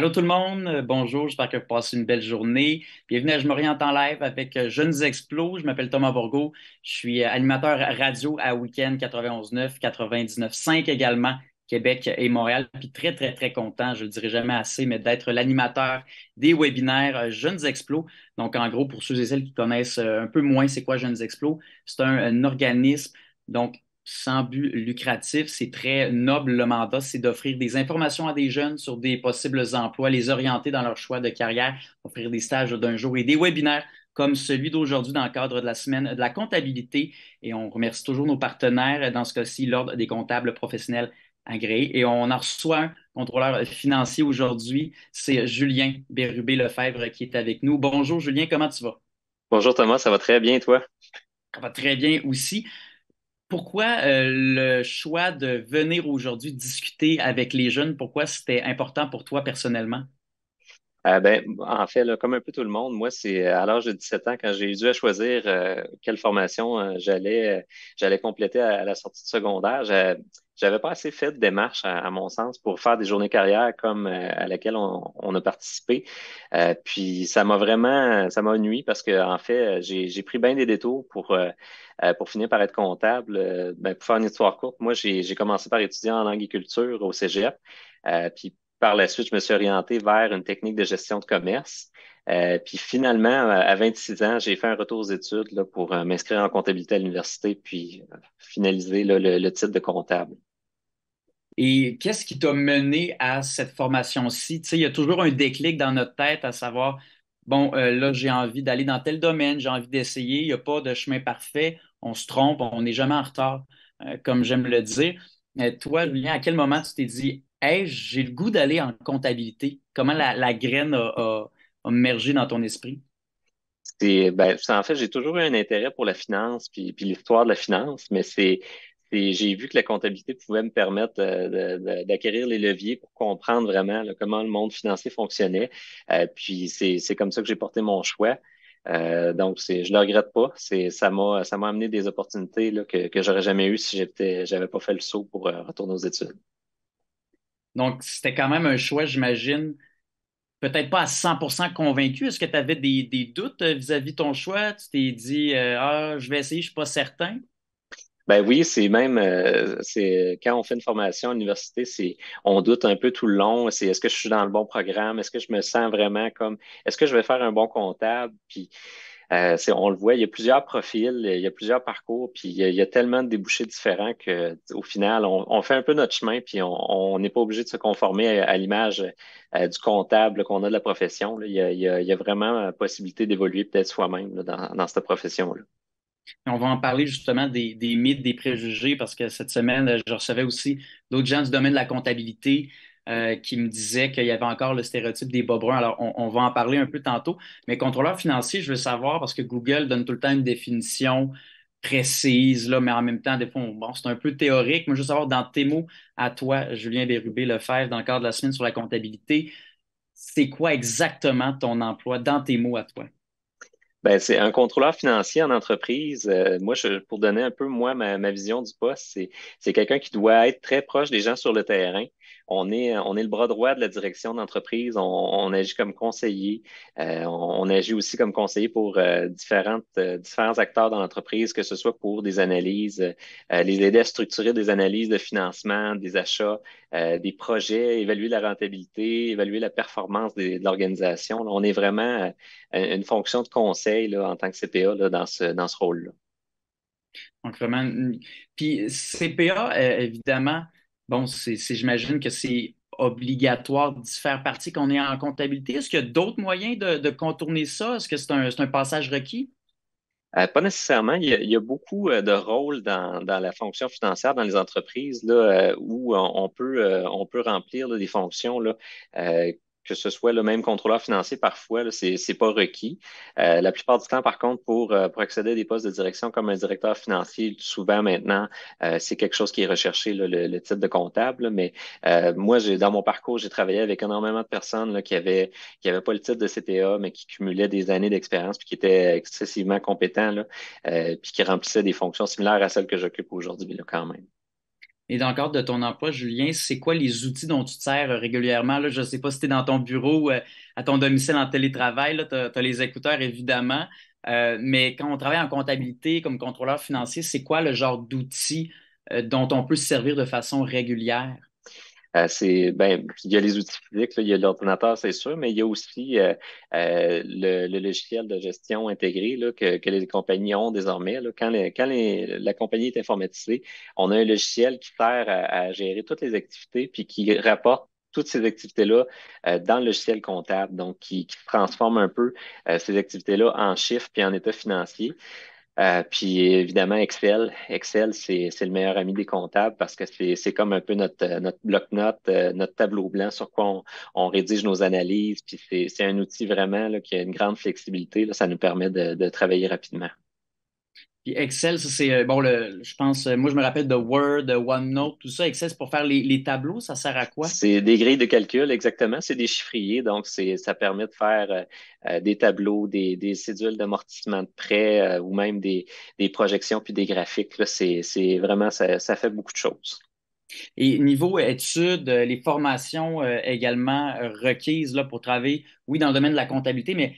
Allô tout le monde, euh, bonjour, j'espère que vous passez une belle journée. Bienvenue à Je m'oriente en live avec euh, Jeunes Explos. Je m'appelle Thomas Borgo, je suis euh, animateur radio à Week-end 99 99.5 également, Québec et Montréal. Puis très, très, très content, je ne le dirai jamais assez, mais d'être l'animateur des webinaires Jeunes Explos. Donc en gros, pour ceux et celles qui connaissent un peu moins c'est quoi Jeunes Explos, c'est un organisme donc, sans but lucratif. C'est très noble le mandat, c'est d'offrir des informations à des jeunes sur des possibles emplois, les orienter dans leur choix de carrière, offrir des stages d'un jour et des webinaires comme celui d'aujourd'hui dans le cadre de la semaine de la comptabilité. Et on remercie toujours nos partenaires, dans ce cas-ci, l'Ordre des comptables professionnels agréés. Et on en reçoit un contrôleur financier aujourd'hui, c'est Julien Bérubé-Lefebvre qui est avec nous. Bonjour Julien, comment tu vas? Bonjour Thomas, ça va très bien, toi? Ça va très bien aussi pourquoi euh, le choix de venir aujourd'hui discuter avec les jeunes, pourquoi c'était important pour toi personnellement? Euh, ben, en fait, comme un peu tout le monde, moi, c'est euh, à l'âge de 17 ans, quand j'ai dû à choisir quelle formation j'allais j'allais compléter à, à, la sortie de secondaire, j'avais pas assez fait de démarches, à, mon sens, pour faire des journées carrières comme euh, à laquelle on, a participé. Euh, puis ça m'a vraiment, ça m'a nui parce que en fait, j'ai pris bien des détours pour euh, pour finir par être comptable. Ben, pour faire une histoire courte, moi j'ai commencé par étudier en agriculture et culture au Cégep. puis par la suite, je me suis orienté vers une technique de gestion de commerce. puis finalement, à 26 ans, j'ai fait un retour aux études là, pour m'inscrire en comptabilité à l'université, puis finaliser le, titre de comptable. Et qu'est-ce qui t'a mené à cette formation-ci? Tu sais, il y a toujours un déclic dans notre tête à savoir, bon, euh, là, j'ai envie d'aller dans tel domaine, j'ai envie d'essayer, il n'y a pas de chemin parfait, on se trompe, on n'est jamais en retard, euh, comme j'aime le dire. Euh, toi, Julien, à quel moment tu t'es dit, hey, j'ai le goût d'aller en comptabilité? Comment la, graine a, mergé dans ton esprit? Ben, en fait, j'ai toujours eu un intérêt pour la finance, puis, puis l'histoire de la finance, mais c'est j'ai vu que la comptabilité pouvait me permettre euh, d'acquérir les leviers pour comprendre vraiment comment le monde financier fonctionnait. Euh, puis c'est comme ça que j'ai porté mon choix. Euh, donc, je ne le regrette pas. ça, m'a, amené des opportunités que, je j'aurais jamais eues si je n'avais pas fait le saut pour retourner aux études. Donc, c'était quand même un choix, j'imagine, peut-être pas à 100% convaincu. Est-ce que tu avais des, doutes vis-à-vis de ton choix? Tu t'es dit, ah, je vais essayer, je ne suis pas certain? Ben oui, c'est même euh, c'est quand on fait une formation à l'université, c'est on doute un peu tout le long. C'est est-ce que je suis dans le bon programme, est-ce que je me sens vraiment comme est-ce que je vais faire un bon comptable, puis euh, on le voit, il y a plusieurs profils, il y a plusieurs parcours, puis il y a, tellement de débouchés différents que au final, on, fait un peu notre chemin, puis on n'est pas obligé de se conformer à, l'image euh, du comptable qu'on a de la profession. Il, y a, vraiment euh, possibilité d'évoluer peut-être soi-même dans, dans cette profession-là on va en parler justement des, mythes, des préjugés, parce que cette semaine, euh, je recevais aussi d'autres gens du domaine de la comptabilité euh, qui me disaient qu'il y avait encore le stéréotype des bruns. Alors, on, va en parler un peu tantôt. Mais contrôleur financier, je veux savoir, parce que Google donne tout le temps une définition précise, là, mais en même temps, des fois, c'est un peu théorique. Mais je veux savoir, dans tes mots, à toi, Julien Bérubé, Lefebvre, dans le cadre de la semaine sur la comptabilité, c'est quoi exactement ton emploi dans tes mots à toi? Ben, c'est un contrôleur financier en entreprise. Euh, moi, je, pour donner un peu moi ma, ma vision du poste, c'est, quelqu'un qui doit être très proche des gens sur le terrain, on est, on est le bras droit de la direction d'entreprise. On, agit comme conseiller. Euh, on, agit aussi comme conseiller pour euh, différentes, euh, différents acteurs dans l'entreprise, que ce soit pour des analyses, les aider à structurer des analyses de financement, des achats, des projets, évaluer la rentabilité, évaluer la performance de l'organisation. On est vraiment une fonction de conseil en tant que CPA dans ce, dans ce rôle-là. Donc, vraiment. Puis, CPA, évidemment, bon, j'imagine que c'est obligatoire d'y faire partie qu'on est en comptabilité. Est-ce qu'il y a d'autres moyens de, contourner ça? Est-ce que c'est un, passage requis? Euh, pas nécessairement. Il y, a, beaucoup euh, de rôles dans, la fonction financière dans les entreprises là, euh, où on, peut, remplir des fonctions là, que ce soit le même contrôleur financier, parfois, ce n'est pas requis. Euh, la plupart du temps, par contre, euh, pour, accéder à des postes de direction comme un directeur financier, souvent maintenant, euh, c'est quelque chose qui est recherché, le, titre de comptable. mais moi, dans mon parcours, j'ai travaillé avec énormément de personnes qui n'avaient qui avaient pas le titre de CTA, mais qui cumulaient des années d'expérience, puis qui étaient excessivement compétents, puis qui remplissaient des fonctions similaires à celles que j'occupe aujourd'hui, quand même. Et dans le cadre de ton emploi, Julien, c'est quoi les outils dont tu te sers euh, régulièrement? je ne sais pas si tu es dans ton bureau euh, à ton domicile en télétravail, tu as, les écouteurs évidemment, euh, mais quand on travaille en comptabilité comme contrôleur financier, c'est quoi le genre d'outils dont on peut se servir de façon régulière? Euh, c'est ben, il y a les outils physiques, il y a l'ordinateur, c'est sûr, mais il y a aussi euh, euh, le, logiciel de gestion intégré que, les compagnies ont désormais. Là. Quand, la compagnie est informatisée, on a un logiciel qui sert à, gérer toutes les activités puis qui rapporte toutes ces activités-là dans le logiciel comptable, donc qui, transforme un peu ces activités-là en chiffres puis en état financier. Euh, puis évidemment, Excel. Excel, c'est le meilleur ami des comptables parce que c'est comme un peu notre, euh, notre bloc-notes, euh, notre tableau blanc sur quoi on, on rédige nos analyses. Puis c'est un outil vraiment qui a une grande flexibilité. ça nous permet de, de travailler rapidement. Puis Excel, ça c'est euh, bon, je pense, euh, moi je me rappelle de Word, OneNote, tout ça. Excel, c'est pour faire les, tableaux, ça sert à quoi? C'est des grilles de calcul, exactement. C'est des chiffriers, donc ça permet de faire euh, des tableaux, des, des cédules d'amortissement de prêt ou même des, projections puis des graphiques. C'est vraiment, ça, ça fait beaucoup de choses. Et niveau études, les formations également requises là, pour travailler, oui, dans le domaine de la comptabilité, mais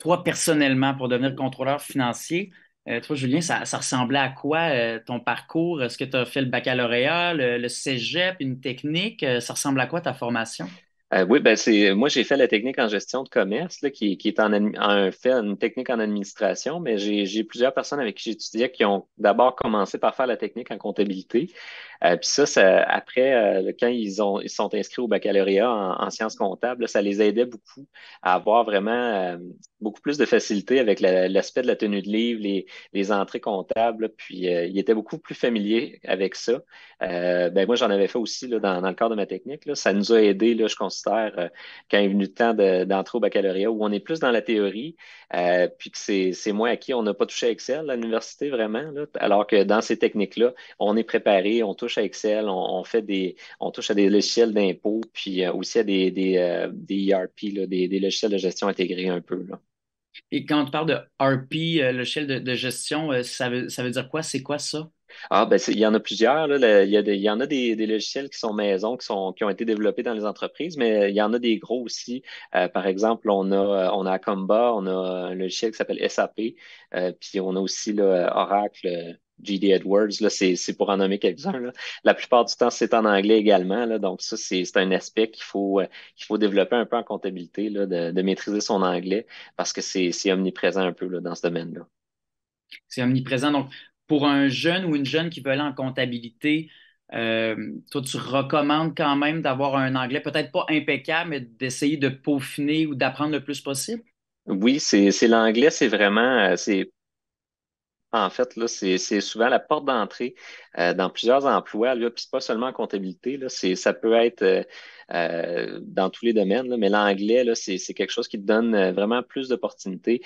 toi personnellement, pour devenir contrôleur financier, euh, toi, Julien, ça, ressemblait à quoi euh, ton parcours? Est-ce que tu as fait le baccalauréat, le, cégep, une technique? Euh, ça ressemble à quoi ta formation? oui, ben c'est moi j'ai fait la technique en gestion de commerce, qui, est en, fait une technique en administration, mais j'ai plusieurs personnes avec qui j'étudiais qui ont d'abord commencé par faire la technique en comptabilité. puis ça, après, quand ils ont ils sont inscrits au baccalauréat en, sciences comptables, ça les aidait beaucoup à avoir vraiment beaucoup plus de facilité avec l'aspect de la tenue de livre, les, entrées comptables, puis euh, il était beaucoup plus familier avec ça. Euh, ben, moi, j'en avais fait aussi dans, le cadre de ma technique. Ça nous a aidé, là, je considère, quand euh, quand est venu le temps d'entrer au baccalauréat, où on est plus dans la théorie, puis que c'est moins à qui on n'a pas touché Excel à l'université vraiment, alors que dans ces techniques-là, on est préparé, on touche à Excel, on, fait des, on touche à des logiciels d'impôts, puis aussi à des, des, des ERP, des, logiciels de gestion intégrés un peu. Et quand on parle de RP, euh, logiciel de, gestion, euh, ça, veut, dire quoi? C'est quoi ça? Ah, ben, il y en a plusieurs. il, y en a des, logiciels qui sont maison, qui, sont, qui ont été développés dans les entreprises, mais il y en a des gros aussi. Euh, par exemple, on a, on a on a un logiciel qui s'appelle SAP, puis on a aussi Oracle, G.D. Edwards, c'est pour en nommer quelques-uns. La plupart du temps, c'est en anglais également. Là, donc, ça, c'est un aspect qu'il faut, euh, faut développer un peu en comptabilité, de, maîtriser son anglais, parce que c'est omniprésent un peu là, dans ce domaine-là. C'est omniprésent. Donc, pour un jeune ou une jeune qui veut aller en comptabilité, euh, toi, tu recommandes quand même d'avoir un anglais peut-être pas impeccable, mais d'essayer de peaufiner ou d'apprendre le plus possible? Oui, c'est l'anglais, c'est vraiment, euh, c'est en fait, là, c'est, souvent la porte d'entrée euh, dans plusieurs emplois. Là, puis pas seulement en comptabilité, là, ça peut être euh, euh, dans tous les domaines, mais l'anglais, c'est, quelque chose qui te donne vraiment plus d'opportunités,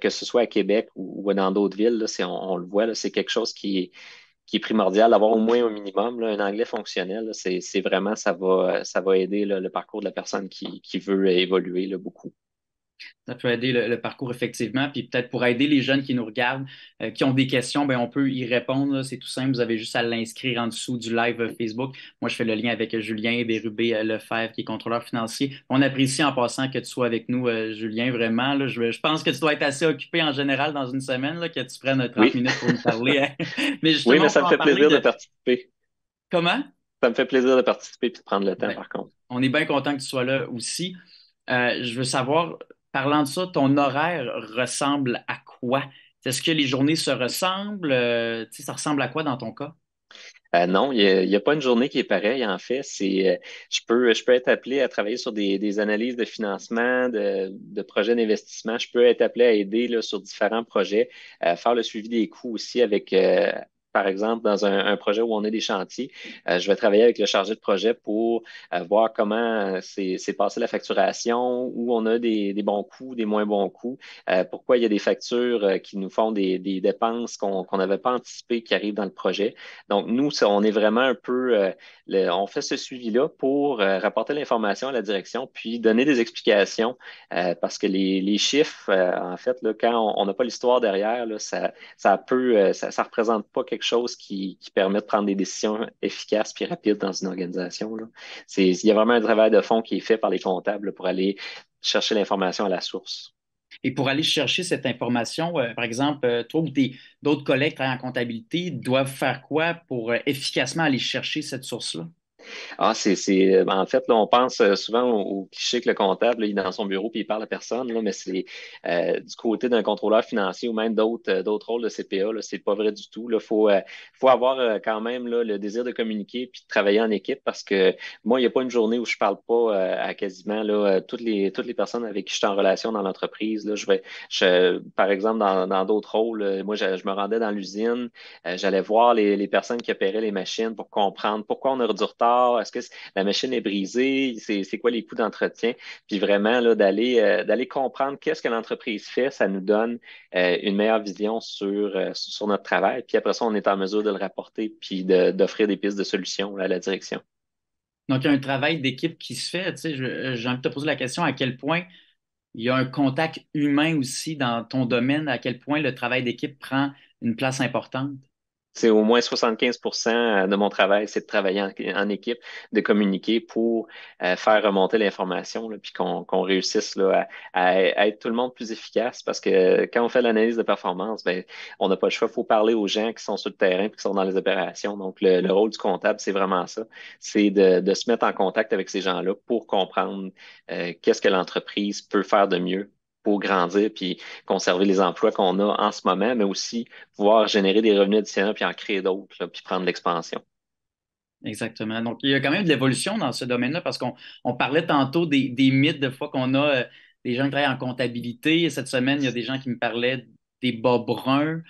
que ce soit à Québec ou, dans d'autres villes. Là, on, le voit, c'est quelque chose qui, est primordial, d'avoir au moins au minimum un anglais fonctionnel. c'est, vraiment, ça va, ça va aider le parcours de la personne qui, qui veut évoluer beaucoup. Ça peut aider le, parcours, effectivement. Puis peut-être pour aider les jeunes qui nous regardent, euh, qui ont des questions, bien, on peut y répondre. C'est tout simple. Vous avez juste à l'inscrire en dessous du live Facebook. Moi, je fais le lien avec euh, Julien Bérubé euh, Lefebvre, qui est contrôleur financier. On apprécie en passant que tu sois avec nous, Julien, vraiment. je, pense que tu dois être assez occupé en général dans une semaine, là, que tu prennes 30 minutes pour nous parler. oui, mais ça me fait plaisir de... participer. Comment? Ça me fait plaisir de participer et de prendre le temps, ben, par contre. On est bien content que tu sois là aussi. je veux savoir, parlant de ça, ton horaire ressemble à quoi? Est-ce que les journées se ressemblent? Euh, ça ressemble à quoi dans ton cas? Euh, non, il n'y a, pas une journée qui est pareille, en fait. C'est, euh, je, peux, je peux être appelé à travailler sur des, analyses de financement, de, projets d'investissement. Je peux être appelé à aider sur différents projets, à faire le suivi des coûts aussi avec, par exemple, dans un, projet où on a des chantiers, euh, je vais travailler avec le chargé de projet pour euh, voir comment euh, s'est passée la facturation, où on a des, bons coûts, des moins bons coûts, pourquoi il y a des factures qui nous font des, dépenses qu'on n'avait pas anticipées qui arrivent dans le projet. Donc, nous, on est vraiment un peu, on fait ce suivi-là pour rapporter l'information à la direction, puis donner des explications, parce que les, chiffres, en fait, là, quand on n'a pas l'histoire derrière, ça, peut, ça ne représente pas quelque chose chose qui, permet de prendre des décisions efficaces et rapides dans une organisation. il y a vraiment un travail de fond qui est fait par les comptables pour aller chercher l'information à la source. Et pour aller chercher cette information, euh, par exemple, euh, toi ou d'autres collègues en comptabilité doivent faire quoi pour euh, efficacement aller chercher cette source-là? Ah, c'est, euh, en fait, on pense euh, souvent au, cliché que le comptable, il est dans son bureau puis il parle à personne, là, mais c'est euh, du côté d'un contrôleur financier ou même d'autres, d'autres rôles de CPA, ce c'est pas vrai du tout. Il faut, faut avoir quand même le désir de communiquer puis de travailler en équipe parce que moi, il n'y a pas une journée où je parle pas à quasiment là, toutes, les, toutes les personnes avec qui je suis en relation dans l'entreprise. je vais, par exemple, dans, d'autres rôles, moi, je, me rendais dans l'usine, j'allais voir les, les personnes qui opéraient les machines pour comprendre pourquoi on a du retard est-ce que la machine est brisée? C'est quoi les coûts d'entretien? Puis vraiment, euh, d'aller comprendre qu'est-ce que l'entreprise fait, ça nous donne euh, une meilleure vision euh, sur, notre travail. Puis après ça, on est en mesure de le rapporter puis d'offrir des pistes de solutions à la direction. Donc, il y a un travail d'équipe qui se fait. J'ai envie de te poser la question à quel point il y a un contact humain aussi dans ton domaine, à quel point le travail d'équipe prend une place importante? C'est au moins 75 euh, de mon travail, c'est de travailler en, équipe, de communiquer pour euh, faire remonter l'information, puis qu'on réussisse à, être tout le monde plus efficace parce que quand on fait l'analyse de performance, ben, on n'a pas le choix. Il faut parler aux gens qui sont sur le terrain et qui sont dans les opérations. Donc, le, rôle du comptable, c'est vraiment ça. C'est de, se mettre en contact avec ces gens-là pour comprendre euh, qu'est-ce que l'entreprise peut faire de mieux grandir puis conserver les emplois qu'on a en ce moment, mais aussi pouvoir générer des revenus additionnels puis en créer d'autres, puis prendre l'expansion. Exactement. Donc, il y a quand même de l'évolution dans ce domaine-là parce qu'on parlait tantôt des, mythes de fois qu'on a euh, des gens qui travaillent en comptabilité. Cette semaine, il y a des gens qui me parlaient des bas bruns.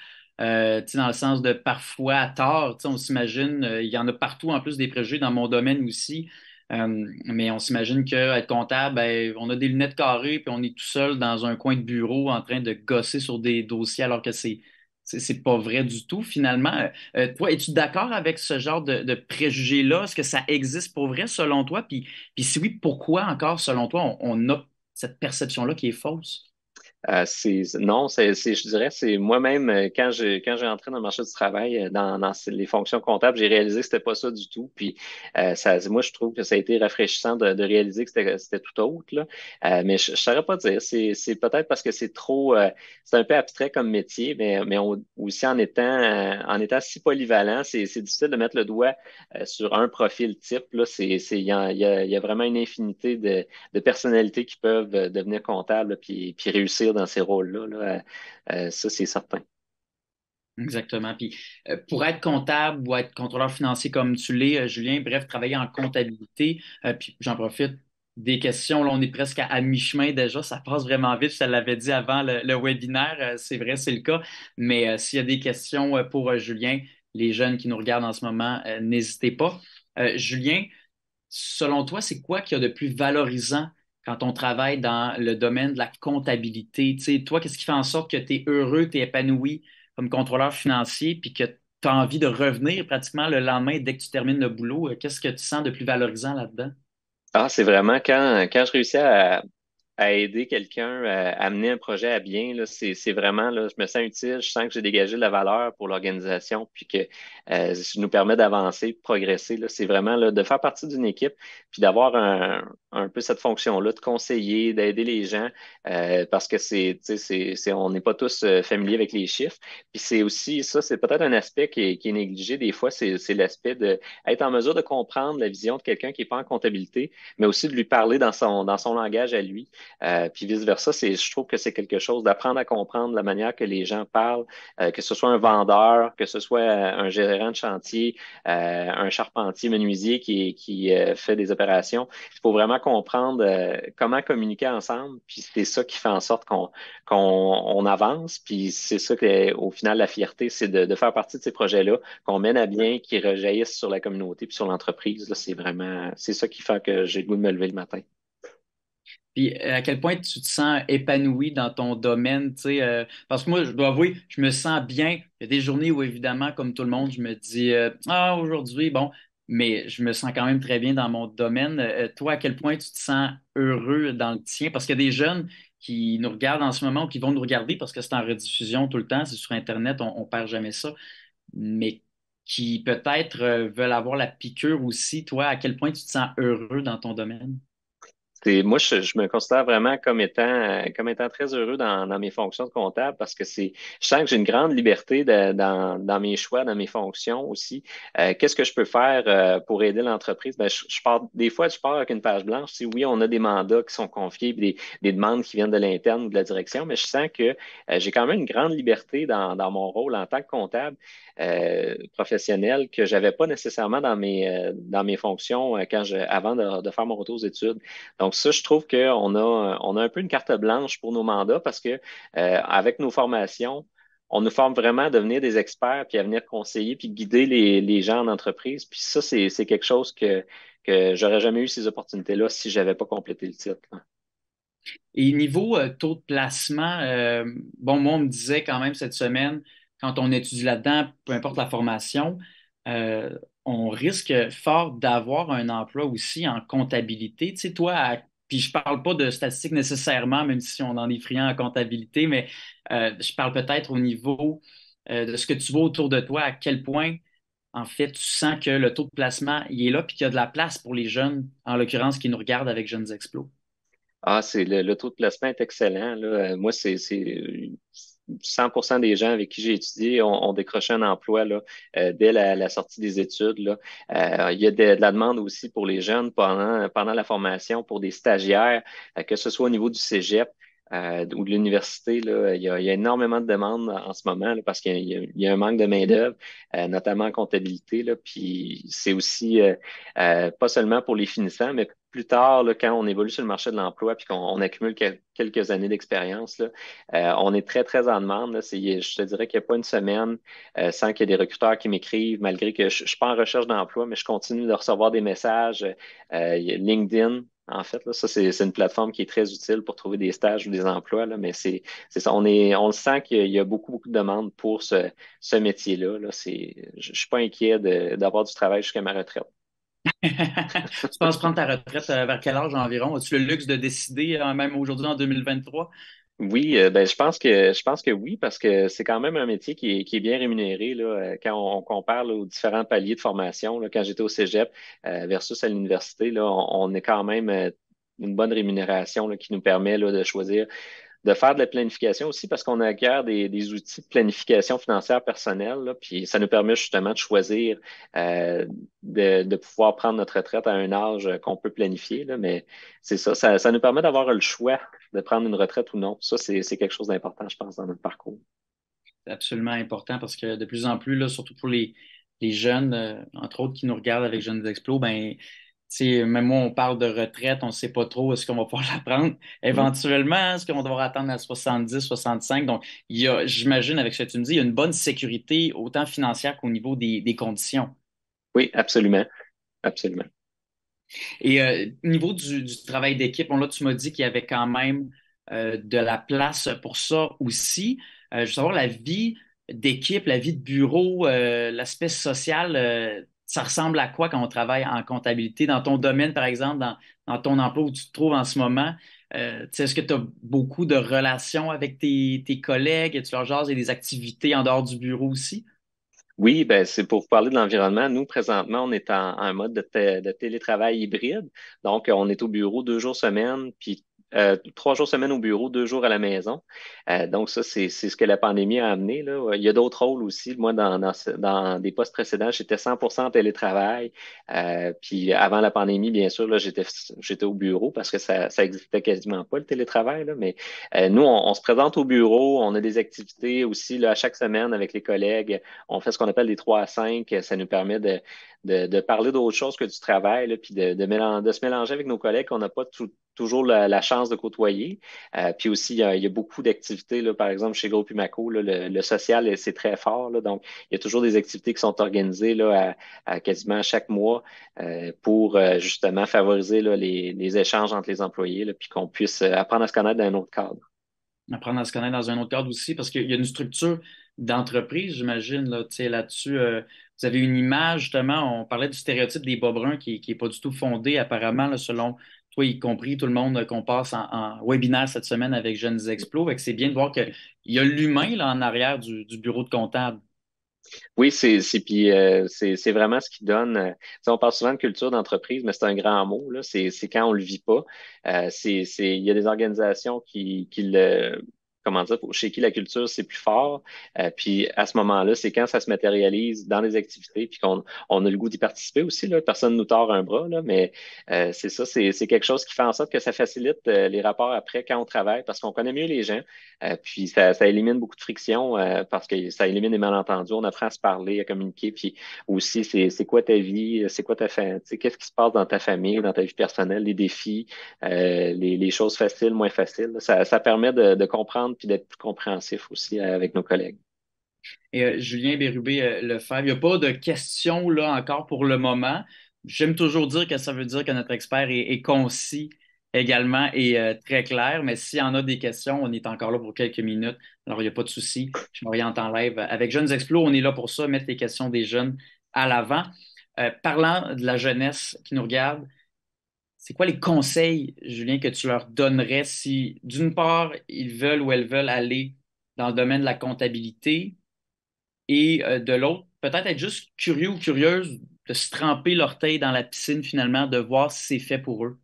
Euh, dans le sens de parfois à tort, on s'imagine, euh, il y en a partout en plus des préjugés dans mon domaine aussi. Euh, mais on s'imagine qu'être comptable, ben, on a des lunettes carrées, puis on est tout seul dans un coin de bureau en train de gosser sur des dossiers alors que c'est c'est pas vrai du tout, finalement. Euh, toi, es-tu d'accord avec ce genre de, préjugés-là? Est-ce que ça existe pour vrai, selon toi? Puis, puis si oui, pourquoi encore, selon toi, on a cette perception-là qui est fausse? Euh, non, je dirais, c'est moi-même, euh, quand j'ai, quand entré dans le marché du travail, euh, dans, les fonctions comptables, j'ai réalisé que c'était pas ça du tout. Puis, moi, je trouve que ça a été rafraîchissant de, réaliser que c'était, tout autre. mais je ne saurais pas dire. C'est, peut-être parce que c'est trop, c'est un peu abstrait comme métier, mais, mais aussi en étant, en étant si polyvalent, c'est, difficile de mettre le doigt sur un profil type. il, y a, il vraiment une infinité de, personnalités qui peuvent devenir comptables puis, puis réussir dans ces rôles-là. Euh, euh, ça, c'est certain. Exactement. Puis euh, pour être comptable ou être contrôleur financier comme tu l'es, Julien, bref, travailler en comptabilité, puis j'en profite des questions. Là, on est presque à, mi-chemin déjà. Ça passe vraiment vite. ça l'avait dit avant le, le webinaire. c'est vrai, c'est le cas. Mais s'il y a des questions pour Julien, les jeunes qui nous regardent en ce moment, n'hésitez pas. Julien, selon toi, c'est quoi qu'il y a de plus valorisant quand on travaille dans le domaine de la comptabilité. Tu sais, toi, qu'est-ce qui fait en sorte que tu es heureux, tu es épanoui comme contrôleur financier, puis que tu as envie de revenir pratiquement le lendemain dès que tu termines le boulot? Euh, qu'est-ce que tu sens de plus valorisant là-dedans? Ah, c'est vraiment quand, quand je réussis à, à aider quelqu'un à, amener un projet à bien, c'est vraiment, là, je me sens utile, je sens que j'ai dégagé de la valeur pour l'organisation, puis que ça euh, nous permet d'avancer, de progresser. C'est vraiment là, de faire partie d'une équipe, puis d'avoir un, peu cette fonction-là, de conseiller, d'aider les gens, euh, parce que c'est, on n'est pas tous euh, familiers avec les chiffres. Puis c'est aussi, ça, c'est peut-être un aspect qui est, qui est, négligé des fois, c'est l'aspect d'être en mesure de comprendre la vision de quelqu'un qui n'est pas en comptabilité, mais aussi de lui parler dans son, dans son langage à lui. Euh, puis vice-versa, je trouve que c'est quelque chose d'apprendre à comprendre la manière que les gens parlent, euh, que ce soit un vendeur, que ce soit euh, un gérant de chantier, un charpentier, menuisier qui, fait des opérations. Il faut vraiment comprendre comment communiquer ensemble, puis c'est ça qui fait en sorte qu'on avance, puis c'est ça qu'au au final, la fierté, c'est de, faire partie de ces projets-là, qu'on mène à bien, qui rejaillissent sur la communauté puis sur l'entreprise. C'est vraiment, c'est ça qui fait que j'ai le goût de me lever le matin. Euh, à quel point tu te sens épanoui dans ton domaine, tu sais, euh, parce que moi, je dois avouer, je me sens bien. Il y a des journées où, évidemment, comme tout le monde, je me dis, euh, ah, aujourd'hui, bon, mais je me sens quand même très bien dans mon domaine. toi, à quel point tu te sens heureux dans le tien? Parce qu'il y a des jeunes qui nous regardent en ce moment ou qui vont nous regarder parce que c'est en rediffusion tout le temps, c'est sur Internet, on, ne perd jamais ça, mais qui peut-être veulent avoir la piqûre aussi, toi, à quel point tu te sens heureux dans ton domaine? moi, je, me considère vraiment comme étant, euh, comme étant très heureux dans, mes fonctions de comptable parce que c'est, je sens que j'ai une grande liberté dans, dans, mes choix, dans mes fonctions aussi. Euh, qu'est-ce que je peux faire euh, pour aider l'entreprise? Ben, je, des fois, je pars avec une page blanche. Si oui, on a des mandats qui sont confiés, des, des demandes qui viennent de l'interne ou de la direction, mais je sens que j'ai quand même une grande liberté dans, dans, mon rôle en tant que comptable professionnel que j'avais pas nécessairement dans mes, dans mes fonctions quand je, avant de, faire mon retour aux études. Donc, ça, je trouve qu'on a, on a un peu une carte blanche pour nos mandats parce que euh, avec nos formations, on nous forme vraiment à devenir des experts, puis à venir conseiller, puis guider les, gens en entreprise. Puis ça, c'est, quelque chose que, que j'aurais jamais eu ces opportunités-là si je n'avais pas complété le titre. Et niveau euh, taux de placement, euh, bon, moi, on me disait quand même cette semaine, quand on étudie là-dedans, peu importe la formation, on risque fort d'avoir un emploi aussi en comptabilité. Tu sais, toi, puis je ne parle pas de statistiques nécessairement, même si on en est friand en comptabilité, mais euh, je parle peut-être au niveau euh, de ce que tu vois autour de toi, à quel point, en fait, tu sens que le taux de placement, il est là, puis qu'il y a de la place pour les jeunes, en l'occurrence, qui nous regardent avec Jeunes Explos. Ah, c'est le, taux de placement est excellent. Euh, moi, c'est 100 des gens avec qui j'ai étudié ont, décroché un emploi là, euh, dès la, sortie des études. Euh, il y a de, la demande aussi pour les jeunes pendant, la formation, pour des stagiaires, euh, que ce soit au niveau du cégep, euh, ou de l'université, il, y a énormément de demandes en ce moment parce qu'il y, a un manque de main-d'œuvre, euh, notamment en comptabilité. puis c'est aussi euh, pas seulement pour les finissants, mais plus tard, quand on évolue sur le marché de l'emploi puis qu'on accumule quelques années d'expérience, on est très, très en demande. je te dirais qu'il n'y a pas une semaine sans qu'il y ait des recruteurs qui m'écrivent, malgré que je ne suis pas en recherche d'emploi, mais je continue de recevoir des messages. LinkedIn, en fait, là, ça, c'est une plateforme qui est très utile pour trouver des stages ou des emplois, là, mais c'est ça. On, est, on le sent qu'il y a beaucoup, beaucoup de demandes pour ce, métier-là. Là, je ne suis pas inquiet d'avoir du travail jusqu'à ma retraite. tu penses prendre ta retraite euh, vers quel âge environ? As-tu le luxe de décider, euh, même aujourd'hui en 2023? Oui, euh, ben, je pense que je pense que oui, parce que c'est quand même un métier qui est, qui est bien rémunéré là, euh, quand on, compare aux différents paliers de formation. Là, quand j'étais au Cégep euh, versus à l'université, là, on, on, est quand même une bonne rémunération là, qui nous permet là, de choisir de faire de la planification aussi parce qu'on acquiert des, des, outils de planification financière personnelle. puis ça nous permet justement de choisir euh, de, pouvoir prendre notre retraite à un âge qu'on peut planifier. Là, mais c'est ça, ça, nous permet d'avoir le choix de prendre une retraite ou non. Ça, c'est quelque chose d'important, je pense, dans notre parcours. C'est absolument important parce que de plus en plus, là, surtout pour les, jeunes, euh, entre autres, qui nous regardent avec Jeunes Explos, ben, même moi, on parle de retraite, on ne sait pas trop est-ce qu'on va pouvoir la prendre. Mm-hmm. Éventuellement, est-ce qu'on va devoir attendre à 70, 65? Donc, j'imagine, avec ce que tu me dis, il y a une bonne sécurité, autant financière qu'au niveau des, conditions. Oui, absolument. Absolument. Et euh, au niveau du, travail d'équipe, là, tu m'as dit qu'il y avait quand même euh, de la place pour ça aussi. Euh, je veux savoir la vie d'équipe, la vie de bureau, l'aspect social ça ressemble à quoi quand on travaille en comptabilité, dans ton domaine, par exemple, dans, ton emploi où tu te trouves en ce moment? Euh, est-ce que tu as beaucoup de relations avec tes, collègues? Et tu leur jases et des activités en dehors du bureau aussi? Oui, ben c'est pour parler de l'environnement. Nous, présentement, on est en, mode de, de, télétravail hybride. Donc, on est au bureau deux jours semaine, puis euh, trois jours semaine au bureau, deux jours à la maison. Euh, donc, ça, c'est ce que la pandémie a amené. Là. Il y a d'autres rôles aussi. Moi, dans, dans, des postes précédents, j'étais 100 en télétravail. Euh, puis avant la pandémie, bien sûr, j'étais au bureau parce que ça n'existait quasiment pas, le télétravail. Mais nous, on, se présente au bureau, on a des activités aussi là, à chaque semaine avec les collègues. On fait ce qu'on appelle des 3 à 5. Ça nous permet de, parler d'autres choses que du travail, puis de, de, de se mélanger avec nos collègues qu'on n'a pas tout, toujours la, chance de côtoyer. Euh, puis aussi, il y a, beaucoup d'activités, par exemple, chez Groupe Imaco, le, social, euh, c'est très fort. donc, il y a toujours des activités qui sont organisées là, à, quasiment chaque mois euh, pour justement favoriser les, échanges entre les employés, puis qu'on puisse apprendre à se connaître dans un autre cadre. Apprendre à se connaître dans un autre cadre aussi, parce qu'il y a une structure d'entreprise, j'imagine, là, là-dessus. vous avez une image, justement, on parlait du stéréotype des bobruns bruns qui n'est pas du tout fondé, apparemment, selon y compris, tout le monde euh, qu'on passe en, webinaire cette semaine avec Jeunes Explos. C'est bien de voir qu'il y a l'humain là, en arrière du, bureau de comptable. Oui, c'est euh, vraiment ce qui donne. Euh, on parle souvent de culture d'entreprise, mais c'est un grand mot. C'est quand on ne le vit pas. il y a des organisations qui, qui le comment dire, chez qui la culture, c'est plus fort. Euh, puis à ce moment-là, c'est quand ça se matérialise dans les activités, puis qu'on on a le goût d'y participer aussi. Là. Personne ne nous tord un bras, là, mais euh, c'est ça, c'est, quelque chose qui fait en sorte que ça facilite euh, les rapports après quand on travaille, parce qu'on connaît mieux les gens, puis ça, élimine beaucoup de friction, parce que ça élimine les malentendus, on apprend à se parler, à communiquer, puis aussi, c'est, quoi ta vie, c'est quoi ta famille, qu'est-ce qui se passe dans ta famille, dans ta vie personnelle, les défis, les, choses faciles, moins faciles. Ça, permet de comprendre puis d'être plus compréhensif aussi euh, avec nos collègues. Et euh, Julien Bérubé euh, le fait. Il n'y a pas de questions là encore pour le moment. J'aime toujours dire que ça veut dire que notre expert est, concis également et très clair, mais s'il y en a des questions, on est encore là pour quelques minutes. Alors, il n'y a pas de souci. Je m'oriente en live. Avec Jeunes Explos, on est là pour ça, mettre les questions des jeunes à l'avant. parlant de la jeunesse qui nous regarde, c'est quoi les conseils, Julien, que tu leur donnerais si, d'une part, ils veulent ou elles veulent aller dans le domaine de la comptabilité et euh, de l'autre, peut-être être juste curieux ou curieuse de se tremper l'orteil dans la piscine finalement, de voir si c'est fait pour eux?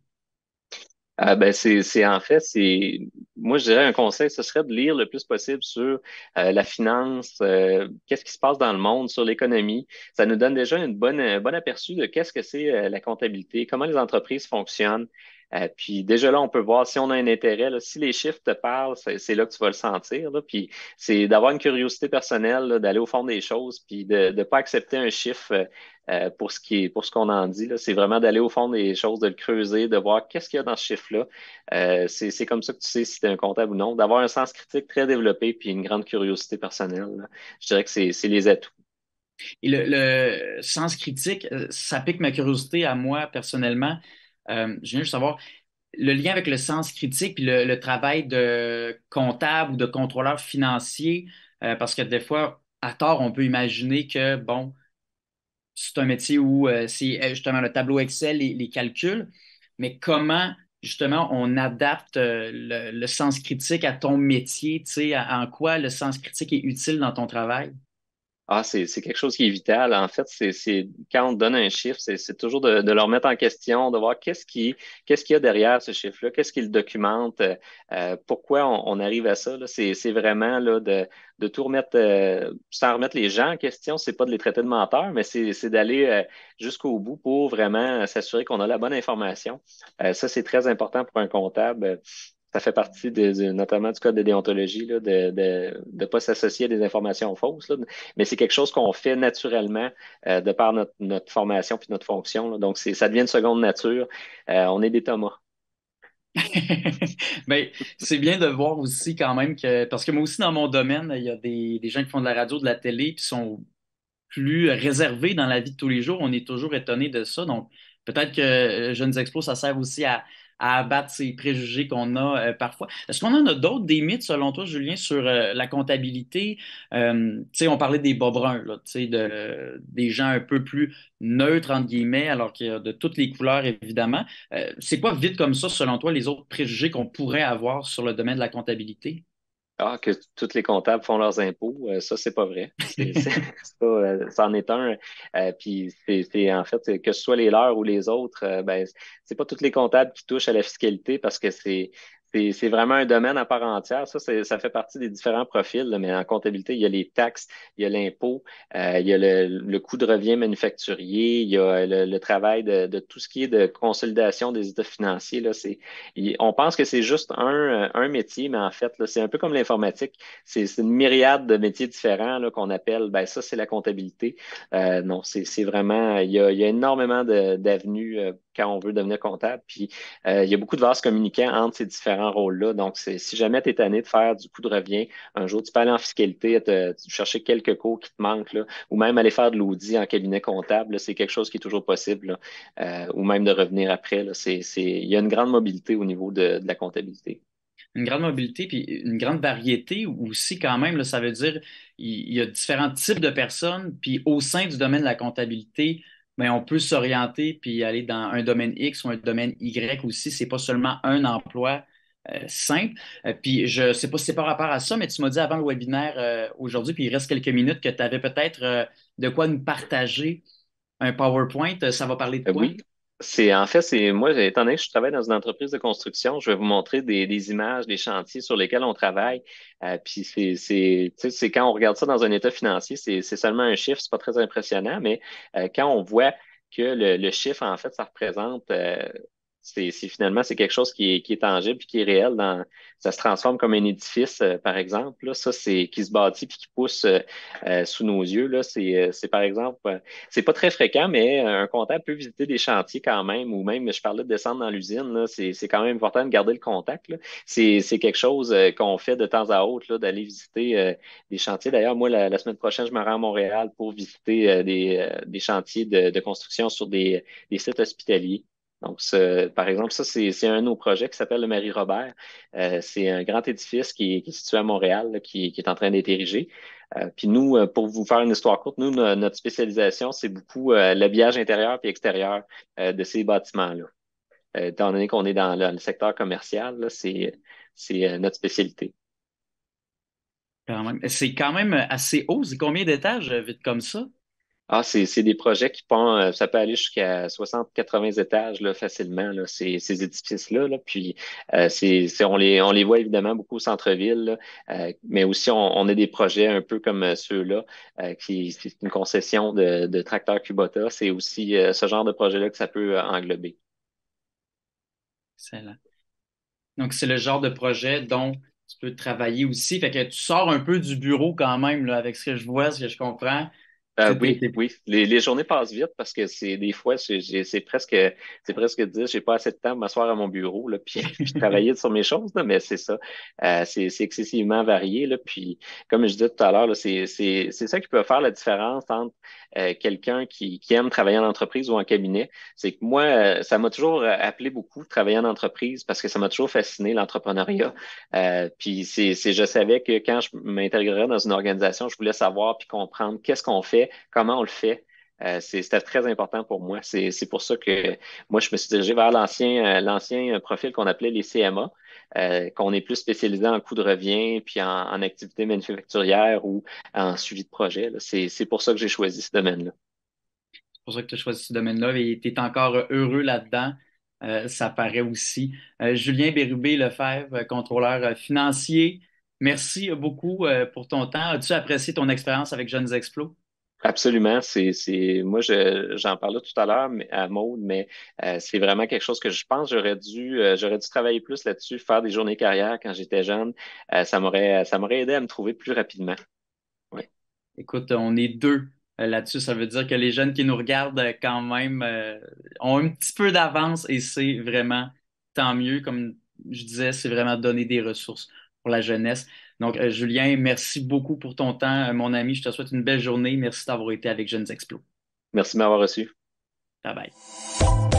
Ah ben c'est en fait, c'est moi, je dirais un conseil, ce serait de lire le plus possible sur euh, la finance, euh, qu'est-ce qui se passe dans le monde, sur l'économie. Ça nous donne déjà une bonne, un bon aperçu de qu'est-ce que c'est euh, la comptabilité, comment les entreprises fonctionnent. Euh, puis déjà là, on peut voir si on a un intérêt. si les chiffres te parlent, c'est là que tu vas le sentir. puis c'est d'avoir une curiosité personnelle, d'aller au fond des choses, puis de ne pas accepter un chiffre euh, pour ce qu'on en dit. C'est vraiment d'aller au fond des choses, de le creuser, de voir qu'est-ce qu'il y a dans ce chiffre-là. Euh, c'est comme ça que tu sais si tu es un comptable ou non. D'avoir un sens critique très développé, puis une grande curiosité personnelle. Je dirais que c'est les atouts. Et le, sens critique, ça pique ma curiosité à moi personnellement. Euh, je viens juste savoir le lien avec le sens critique et le, travail de comptable ou de contrôleur financier, euh, parce que des fois, à tort, on peut imaginer que, bon, c'est un métier où euh, c'est justement le tableau Excel, et les calculs, mais comment justement on adapte le, sens critique à ton métier, tu sais, en quoi le sens critique est utile dans ton travail? Ah, c'est quelque chose qui est vital. En fait, c'est quand on donne un chiffre, c'est toujours de, de le remettre en question, de voir qu'est-ce qui qu'est-ce qu'il y a derrière ce chiffre-là, qu'est-ce qu'il documente, euh, euh, pourquoi on, arrive à ça. C'est vraiment là, de, de tout remettre, euh, sans remettre les gens en question, c'est pas de les traiter de menteurs, mais c'est d'aller jusqu'au bout pour vraiment s'assurer qu'on a la bonne information. ça, c'est très important pour un comptable ça fait partie notamment du code de déontologie, de ne pas s'associer à des informations fausses. Mais c'est quelque chose qu'on fait naturellement euh, de par notre, formation puis notre fonction. Donc, ça devient une seconde nature. Euh, on est des Thomas. Mais c'est bien de voir aussi quand même que, parce que moi aussi dans mon domaine, il y a des, gens qui font de la radio, de la télé, qui sont plus réservés dans la vie de tous les jours. On est toujours étonné de ça. Donc, peut-être que euh, Jeunes Expos, ça sert aussi à, à abattre ces préjugés qu'on a euh, parfois. Est-ce qu'on en a d'autres, des mythes, selon toi, Julien, sur euh, la comptabilité? Euh, sais, on parlait des bas bruns, de, des gens un peu plus neutres, entre guillemets, alors qu'il y a de toutes les couleurs, évidemment. c'est quoi, vite comme ça, selon toi, les autres préjugés qu'on pourrait avoir sur le domaine de la comptabilité? Ah, que tous les comptables font leurs impôts, euh, ça, c'est pas vrai. C'est, ça, euh, en est un. Euh, puis, c'est, en fait, que ce soit les leurs ou les autres, ben, c'est pas tous les comptables qui touchent à la fiscalité parce que c'est, c'est vraiment un domaine à part entière. Ça, ça fait partie des différents profils, mais en comptabilité, il y a les taxes, il y a l'impôt, euh, il y a le, coût de revient manufacturier, il y a le, travail de, tout ce qui est de consolidation des états financiers. Là, c'est, on pense que c'est juste un, euh, métier, mais en fait, c'est un peu comme l'informatique. C'est une myriade de métiers différents qu'on appelle, ben, ça, c'est la comptabilité. Euh, non, c'est vraiment, il y a, il y a énormément d'avenues quand on veut devenir comptable. Puis euh, il y a beaucoup de vases communicants entre ces différents rôles-là. Donc, si jamais tu es tanné de faire du coup de revient, un jour tu peux aller en fiscalité, chercher quelques cours qui te manquent, ou même aller faire de l'audit en cabinet comptable, c'est quelque chose qui est toujours possible, euh, ou même de revenir après. c'est, il y a une grande mobilité au niveau de, la comptabilité une grande mobilité puis une grande variété aussi quand même. ça veut dire il y a différents types de personnes, puis au sein du domaine de la comptabilité, mais on peut s'orienter puis aller dans un domaine X ou un domaine Y aussi. Ce n'est pas seulement un emploi euh, simple. Euh, puis je sais pas si c'est par rapport à ça, mais tu m'as dit avant le webinaire euh, aujourd'hui, puis il reste quelques minutes, que tu avais peut-être de quoi nous partager un PowerPoint. Ça va parler de quoi? Oui. C'est en fait, c'est moi, étant donné que je travaille dans une entreprise de construction, je vais vous montrer des, images des chantiers sur lesquels on travaille. Euh, puis c'est quand on regarde ça dans un état financier, c'est seulement un chiffre, c'est pas très impressionnant, mais euh, quand on voit que le, le, chiffre, en fait, ça représente euh, c'est finalement c'est quelque chose qui est, qui est tangible puis qui est réel dans ça se transforme comme un édifice euh, par exemple ça c'est qui se bâtit puis qui pousse euh, euh, sous nos yeux là c'est par exemple c'est pas très fréquent mais un comptable peut visiter des chantiers quand même ou même je parlais de descendre dans l'usine c'est quand même important de garder le contact c'est quelque chose qu'on fait de temps à autre là d'aller visiter des chantiers d'ailleurs moi la, semaine prochaine je me rends à Montréal pour visiter des, des chantiers de, construction sur des sites hospitaliers donc, par exemple, ça, c'est un de nos projets qui s'appelle le Marie-Robert. Euh, c'est un grand édifice qui, est situé à Montréal, qui, est en train d'être érigé. Euh, puis nous, euh, pour vous faire une histoire courte, nous, notre spécialisation, c'est beaucoup l'habillage intérieur puis extérieur de ces bâtiments-là. étant donné qu'on est dans le, secteur commercial, c'est notre spécialité. C'est quand même assez haut. C'est combien d'étages, vite comme ça? Ah, c'est des projets qui peuvent euh, ça peut aller jusqu'à 60-80 étages là, facilement, là, ces, ces édifices-là. Puis euh, c'est on, les, on les voit évidemment beaucoup au centre-ville, euh, mais aussi on, on, a des projets un peu comme ceux-là, qui c'est une concession de, de tracteur Cubota. C'est aussi ce genre de projet-là que ça peut englober. Excellent. Donc, c'est le genre de projet dont tu peux travailler aussi. Fait que tu sors un peu du bureau quand même, là, avec ce que je vois, ce que je comprends. Euh, oui, oui. Les, journées passent vite parce que c'est des fois, c'est presque c'est presque dire j'ai pas assez de temps de m'asseoir à mon bureau là, puis, travailler sur mes choses, mais c'est ça. Euh, c'est excessivement varié. Là, puis comme je disais tout à l'heure, c'est ça qui peut faire la différence entre euh, quelqu'un qui, qui aime travailler en entreprise ou en cabinet. C'est que moi, euh, ça m'a toujours appelé beaucoup travailler en entreprise parce que ça m'a toujours fasciné l'entrepreneuriat. puis c'est je savais que quand je m'intégrerais dans une organisation, je voulais savoir puis comprendre qu'est-ce qu'on fait comment on le fait. Euh, c'était très important pour moi. C'est pour ça que moi, je me suis dirigé vers l'ancien euh, profil qu'on appelait les CMA, euh, qu'on est plus spécialisé en coût de revient, puis en, activité manufacturière ou en suivi de projet. C'est pour ça que j'ai choisi ce domaine-là. C'est pour ça que tu as choisi ce domaine-là et tu es encore heureux là-dedans. ça paraît aussi. Julien Bérubé Lefebvre, contrôleur financier, merci beaucoup pour ton temps. As-tu apprécié ton expérience avec Jeunes Explos? Absolument. C'est, c'est, moi, j'en parlais tout à l'heure à Maud, mais euh, c'est vraiment quelque chose que je pense j'aurais dû, euh, j'aurais dû travailler plus là-dessus, faire des journées carrière quand j'étais jeune. Euh, ça m'aurait, ça m'aurait aidé à me trouver plus rapidement. Ouais. Écoute, on est deux là-dessus. Ça veut dire que les jeunes qui nous regardent quand même ont un petit peu d'avance et c'est vraiment tant mieux. Comme je disais, c'est vraiment donner des ressources pour la jeunesse. Donc, euh, Julien, merci beaucoup pour ton temps, euh, mon ami. Je te souhaite une belle journée. Merci d'avoir été avec Jeunes Explos. Merci de m'avoir reçu. Bye bye.